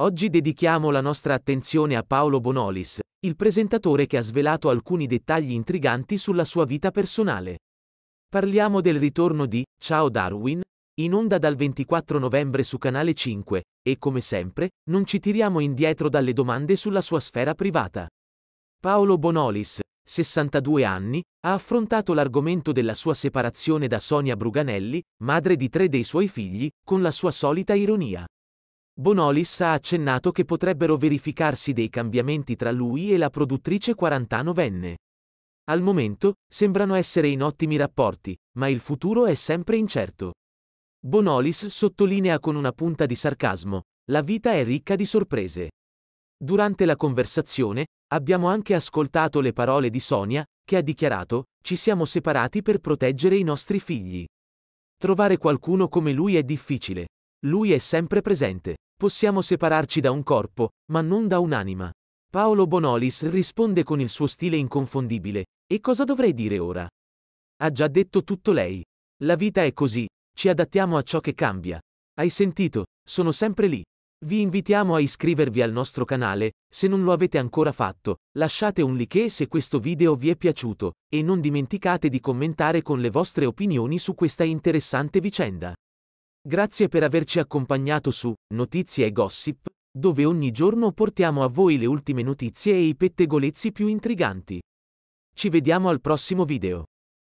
Oggi dedichiamo la nostra attenzione a Paolo Bonolis, il presentatore che ha svelato alcuni dettagli intriganti sulla sua vita personale. Parliamo del ritorno di Ciao Darwin, in onda dal 24 novembre su Canale 5, e come sempre, non ci tiriamo indietro dalle domande sulla sua sfera privata. Paolo Bonolis, 62 anni, ha affrontato l'argomento della sua separazione da Sonia Bruganelli, madre di tre dei suoi figli, con la sua solita ironia. Bonolis ha accennato che potrebbero verificarsi dei cambiamenti tra lui e la produttrice 49enne. Al momento, sembrano essere in ottimi rapporti, ma il futuro è sempre incerto. Bonolis sottolinea con una punta di sarcasmo, la vita è ricca di sorprese. Durante la conversazione, abbiamo anche ascoltato le parole di Sonia, che ha dichiarato, ci siamo separati per proteggere i nostri figli. Trovare qualcuno come lui è difficile. Lui è sempre presente. Possiamo separarci da un corpo, ma non da un'anima. Paolo Bonolis risponde con il suo stile inconfondibile, e cosa dovrei dire ora? Ha già detto tutto lei. La vita è così, ci adattiamo a ciò che cambia. Hai sentito, sono sempre lì. Vi invitiamo a iscrivervi al nostro canale, se non lo avete ancora fatto, lasciate un like se questo video vi è piaciuto, e non dimenticate di commentare con le vostre opinioni su questa interessante vicenda. Grazie per averci accompagnato su Notizie e Gossip, dove ogni giorno portiamo a voi le ultime notizie e i pettegolezzi più intriganti. Ci vediamo al prossimo video.